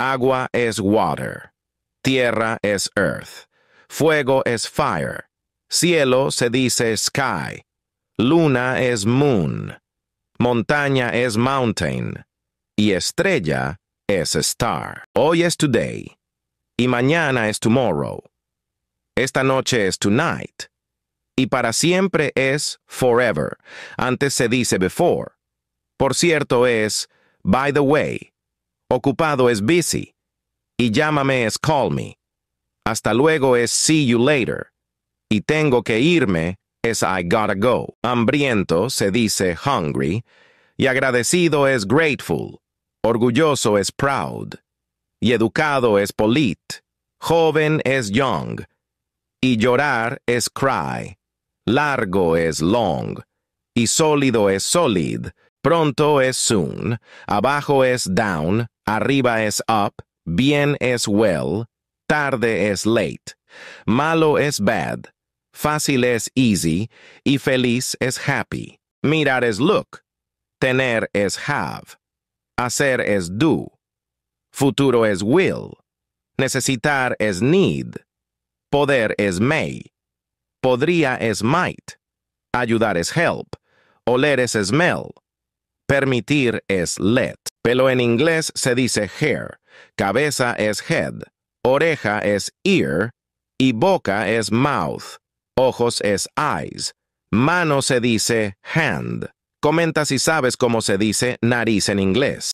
Agua es water. Tierra es earth. Fuego es fire. Cielo se dice sky. Luna es moon. Montaña es mountain. Y estrella es star. Hoy es today. Y mañana es tomorrow. Esta noche es tonight. Y para siempre es forever. Antes se dice before. Por cierto es, by the way. Ocupado es busy. Y llámame es call me. Hasta luego es see you later. Y tengo que irme es I gotta go. Hambriento se dice hungry. Y agradecido es grateful. Orgulloso es proud. Y educado es polite. Joven es young. Y llorar es cry. Largo es long. Y sólido es solid. Pronto es soon. Abajo es down. Arriba es up, bien es well, tarde es late, malo es bad, fácil es easy y feliz es happy. Mirar es look, tener es have, hacer es do, futuro es will, necesitar es need, poder es may, podría es might, ayudar es help, oler es smell, permitir es let. Pelo en inglés se dice hair, cabeza es head, oreja es ear y boca es mouth, ojos es eyes. Mano se dice hand. Comenta si sabes cómo se dice nariz en inglés.